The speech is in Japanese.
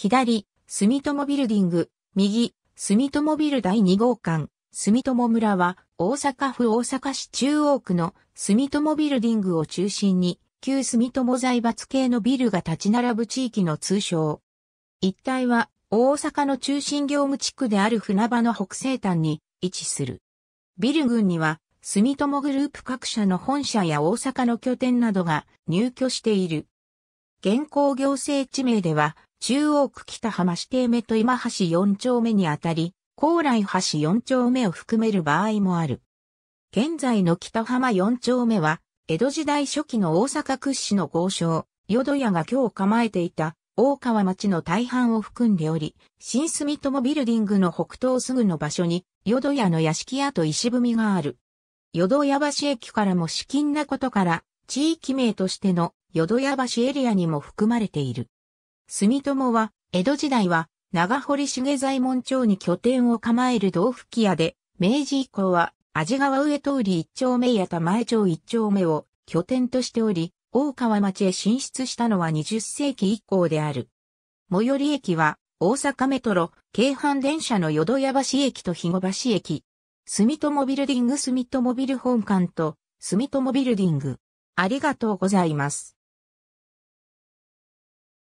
左、住友ビルディング、右、住友ビル第2号館、住友村は、大阪府大阪市中央区の住友ビルディングを中心に、旧住友財閥系のビルが立ち並ぶ地域の通称。一帯は、大阪の中心業務地区である船場の北西端に位置する。ビル群には、住友グループ各社の本社や大阪の拠点などが入居している。現行行政地名では、中央区北浜指定目と今橋4丁目にあたり、高麗橋4丁目を含める場合もある。現在の北浜4丁目は、江戸時代初期の大阪屈指の豪商、淀屋が今日構えていた大川町の大半を含んでおり、新住友ビルディングの北東すぐの場所に、淀屋の屋敷跡石踏みがある。淀屋橋駅からも至近なことから、地域名としての淀屋橋エリアにも含まれている。住友は、江戸時代は、長堀茂左衛門町に拠点を構える道府木屋で、明治以降は、味川上通り一丁目や玉江町一丁目を拠点としており、大川町へ進出したのは20世紀以降である。最寄り駅は、大阪メトロ、京阪電車の淀屋橋駅と肥後橋駅。住友ビルディング住友ビル本館と、住友ビルディング。ありがとうございます。